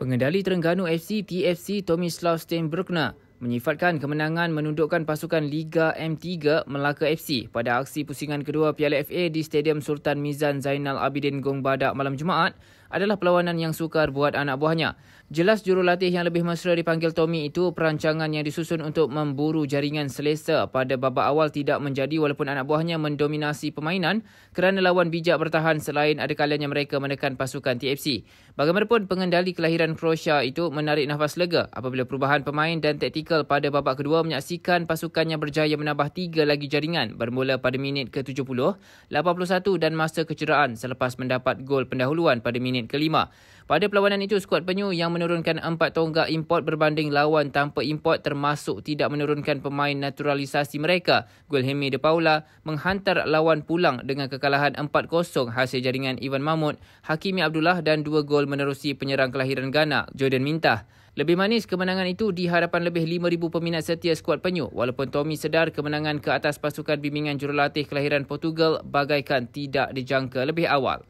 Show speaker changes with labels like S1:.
S1: Pengendali Terengganu FC TFC Tomislav Steinbrückner menyifatkan kemenangan menundukkan pasukan Liga M3 Melaka FC pada aksi pusingan kedua Piala FA di Stadium Sultan Mizan Zainal Abidin Gong Badak malam Jumaat adalah perlawanan yang sukar buat anak buahnya. Jelas jurulatih yang lebih mesra dipanggil Tommy itu perancangan yang disusun untuk memburu jaringan selesa pada babak awal tidak menjadi walaupun anak buahnya mendominasi permainan kerana lawan bijak bertahan selain ada kalanya mereka menekan pasukan TFC. Bagaimanapun pengendali kelahiran Croatia itu menarik nafas lega apabila perubahan pemain dan taktikal pada babak kedua menyaksikan pasukannya berjaya menambah tiga lagi jaringan bermula pada minit ke-70, 81 dan masa kecederaan selepas mendapat gol pendahuluan pada minit minit kelima. Pada perlawanan itu, skuad Penyu yang menurunkan empat tonggak import berbanding lawan tanpa import termasuk tidak menurunkan pemain naturalisasi mereka, Gulhemi De Paula, menghantar lawan pulang dengan kekalahan 4-0 hasil jaringan Ivan Mahmud, Hakimi Abdullah dan dua gol menerusi penyerang kelahiran Ghana, Jordan Mintah. Lebih manis kemenangan itu di hadapan lebih 5,000 peminat setia skuad penyu walaupun Tommy sedar kemenangan ke atas pasukan bimbingan jurulatih kelahiran Portugal bagaikan tidak dijangka lebih awal.